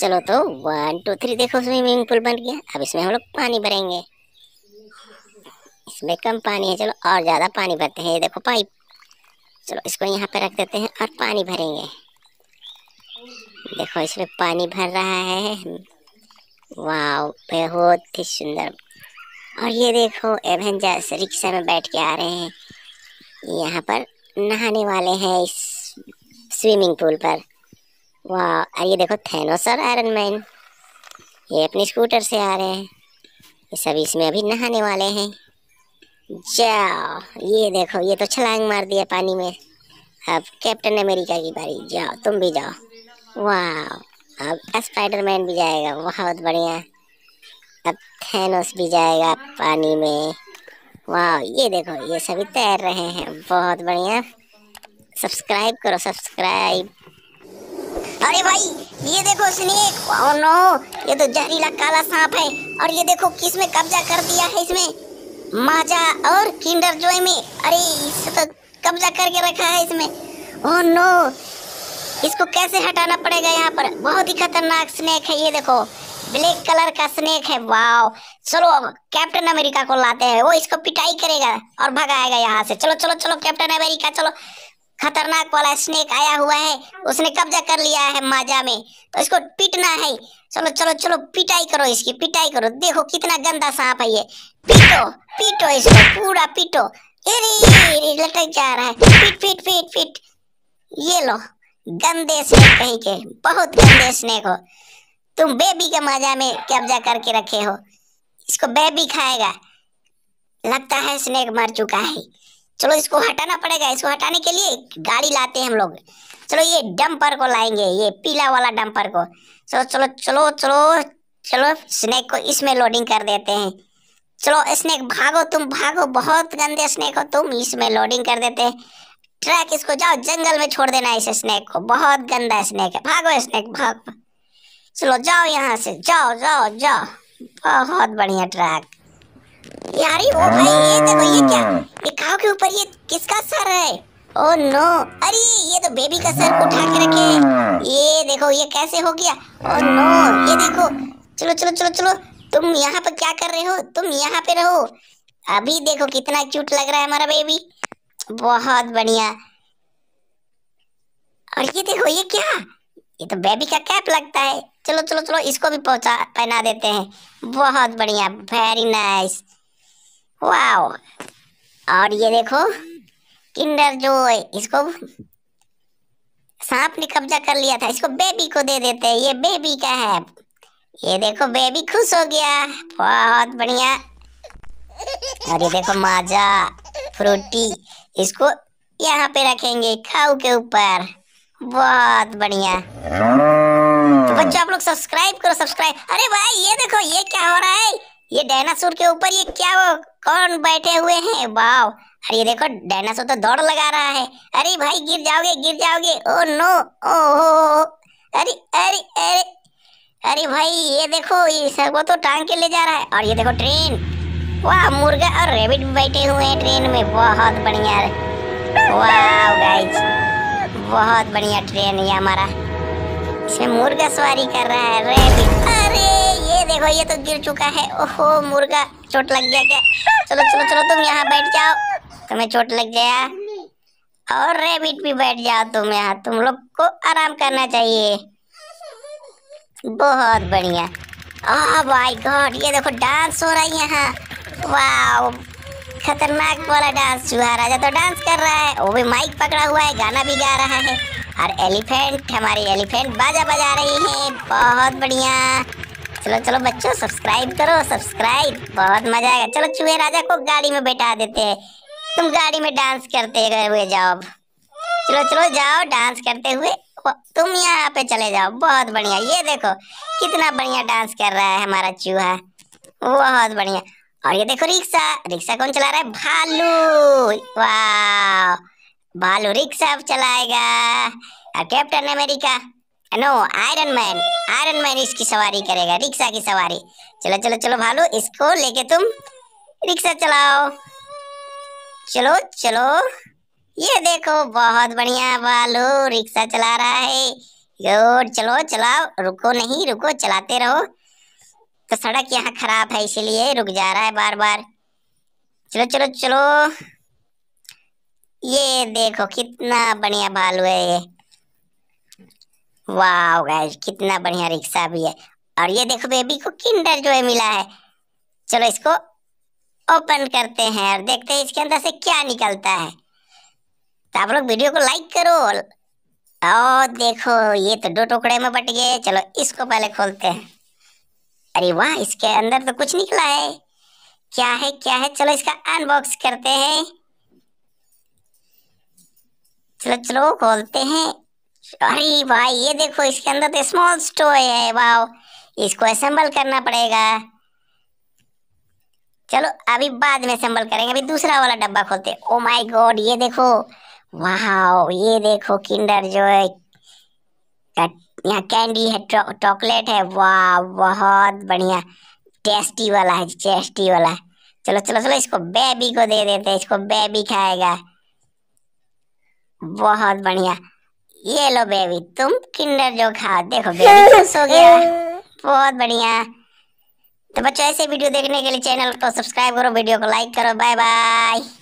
चलो तो one two three देखो स्विमिंग पूल बन गया अब इसमें हम लोग पानी भरेंगे इसमें कम पानी है चलो और ज़्यादा पानी भरते हैं ये देखो पाइप चलो इसको यहाँ पर रख देते हैं और पानी भरेंगे देखो इसमें पानी भर रहा है वाह बहुत ही सुंदर और ये देखो एवेंजर्स रिक्शा में बैठ के आ रहे हैं यहाँ पर नहाने वाले हैं इस स्विमिंग पूल पर वाह और ये देखो थैनोस और आयरन मैन ये अपने स्कूटर से आ रहे हैं ये सब इसमें अभी नहाने वाले हैं जाओ ये देखो ये तो छलांग मार दिया पानी में अब कैप्टन अमेरिका की बारी जाओ तुम भी जाओ वाह अब स्पाइडर मैन भी जाएगा बहुत बढ़िया अब थैनोस भी जाएगा पानी में वाह ये देखो ये सभी तैर रहे हैं बहुत बढ़िया सब्सक्राइब करो सब्सक्राइब अरे भाई ये देखो स्नेक ओ oh नो ये तो जहरीला काला सांप है और ये देखो किस में कब्जा कर दिया है इसमें माजा और किंडर जॉय में अरे इसे तो कब्जा करके रखा है इसमें ओ oh नो इसको कैसे हटाना पड़ेगा यहाँ पर बहुत ही खतरनाक स्नेक है ये देखो ब्लैक कलर का स्नेक है वाओ चलो अब कैप्टन अमेरिका को लाते हैं वो इसको पिटाई करेगा और भगाएगा यहाँ से चलो चलो चलो कैप्टन अमेरिका चलो खतरनाक वाला स्नेक आया हुआ है उसने कब्जा कर लिया है माजा में तो इसको पीटना है चलो चलो चलो पिटाई करो इसकी पिटाई करो देखो कितना गंदा सांप है ये पीटो पीटो इसको पूरा पीटो अरे लटक जा रहा है पीट पीट पीट पीट ये लो गंदे स्नेक कहीं के बहुत गंदे स्नेक हो तुम बेबी के मजा में कब्जा करके रखे हो इसको बेबी खाएगा लगता है स्नेक मर चुका है चलो इसको हटाना पड़ेगा इसको हटाने के लिए गाड़ी लाते हैं हम लोग चलो ये डंपर को लाएंगे ये पीला वाला डंपर को चलो चलो चलो चलो चलो स्नैक को इसमें लोडिंग कर देते हैं चलो स्नैक भागो तुम भागो बहुत गंदे स्नैक हो तुम इसमें लोडिंग कर देते हैं ट्रैक इसको जाओ जंगल में छोड़ देना इस स्नैक को बहुत गंदा स्नैक है भागो स्नैक भागो चलो जाओ यहाँ से जाओ जाओ जाओ बहुत बढ़िया ट्रैक यार वो भाई ये हाँ। देखो ये क्या ये काव के ऊपर ये किसका सर है ओ नो अरे ये तो बेबी का सर उठा के रखे हाँ। ये देखो ये कैसे हो गया ओ नो ये देखो चलो चलो चलो चलो तुम यहाँ पर क्या कर रहे हो तुम यहाँ पे रहो अभी देखो कितना क्यूट लग रहा है हमारा बेबी बहुत बढ़िया और ये देखो ये क्या ये तो बेबी का कैप लगता है चलो चलो चलो इसको भी पहुंचा पहना देते हैं बहुत बढ़िया वेरी नाइस वाओ और ये देखो किंडर जो इसको सांप ने कब्जा कर लिया था इसको बेबी को दे देते हैं ये बेबी का है ये देखो बेबी खुश हो गया बहुत बढ़िया और ये देखो माजा फ्रूटी इसको यहाँ पे रखेंगे खाऊ के ऊपर बहुत बढ़िया तो बच्चों आप लोग सब्सक्राइब करो सब्सक्राइब अरे भाई ये देखो ये क्या हो रहा है ये डायनासोर के ऊपर ये क्या वो कौन बैठे हुए हैं वाव अरे देखो डायनासोर तो दौड़ लगा रहा है अरे भाई गिर जाओगे गिर जाओगे ओ नो ओ हो अरे अरे अरे अरे भाई ये देखो ये सबको तो टांग के ले जा रहा है और ये देखो ट्रेन वाह मुर्गा और रेबिट बैठे हुए हैं ट्रेन में बहुत बढ़िया वाह गाइस बहुत बढ़िया ट्रेन है हमारा इसमें मुर्गा सवारी कर रहा है रेबिट देखो ये तो गिर चुका है ओहो मुर्गा चोट लग गया क्या चलो चलो चलो तुम यहाँ बैठ जाओ तुम्हें चोट लग गया और रेबिट भी बैठ जाओ तुम यहाँ तुम लोग को आराम करना चाहिए बहुत बढ़िया ओह माय गॉड ये देखो डांस हो रहा है यहाँ वाह खतरनाक वाला डांस चूहा राजा तो डांस कर रहा है वो भी माइक पकड़ा हुआ है गाना भी गा रहा है और एलिफेंट हमारी एलिफेंट बाजा बजा रही है बहुत बढ़िया चलो चलो बच्चों सब्सक्राइब करो सब्सक्राइब बहुत मजा आएगा चलो चूहे राजा को गाड़ी में बैठा देते हैं तुम गाड़ी में डांस करते हुए जाओ चलो चलो जाओ डांस करते हुए तुम यहाँ पे चले जाओ बहुत बढ़िया ये देखो कितना बढ़िया डांस कर रहा है हमारा चूहा बहुत बढ़िया और ये देखो रिक्शा रिक्शा कौन चला रहा है भालू वाह भालू रिक्शा अब चलाएगा Captain America no Iron Man Iron Man इसकी सवारी करेगा रिक्शा की सवारी चलो चलो चलो भालू इसको लेके तुम रिक्शा चलाओ चलो चलो ये देखो बहुत बढ़िया भालू रिक्शा चला रहा है गुड चलो चलाओ रुको नहीं रुको चलाते रहो तो सड़क यहाँ खराब है इसीलिए रुक जा रहा है बार बार चलो चलो चलो ये देखो कितना बढ़िया भालू है ये वाह गाइस कितना बढ़िया रिक्शा भी है और ये देखो बेबी को किंडर जो है मिला है चलो इसको ओपन करते हैं और देखते हैं इसके अंदर से क्या निकलता है तो आप लोग वीडियो को लाइक करो और देखो ये तो दो टुकड़े में बट गए चलो इसको पहले खोलते हैं अरे वाह इसके अंदर तो कुछ निकला है क्या है क्या है चलो इसका अनबॉक्स करते हैं चलो चलो खोलते हैं अरे भाई ये देखो इसके अंदर तो स्मॉल स्टोर है वाओ इसको असेंबल करना पड़ेगा चलो अभी बाद में असेंबल करेंगे अभी दूसरा वाला डब्बा खोलते ओ माय गॉड ये देखो वाओ ये देखो किंडर जो है यहाँ कैंडी है चॉकलेट है वाह बहुत बढ़िया टेस्टी वाला है टेस्टी वाला चलो चलो चलो इसको बेबी को दे देते हैं इसको बेबी खाएगा बहुत बढ़िया ये लो बेबी तुम किंडर जो खाओ देखो बेबी खुश हो गया बहुत बढ़िया तो बच्चों ऐसे वीडियो देखने के लिए चैनल को सब्सक्राइब करो वीडियो को लाइक करो बाय बाय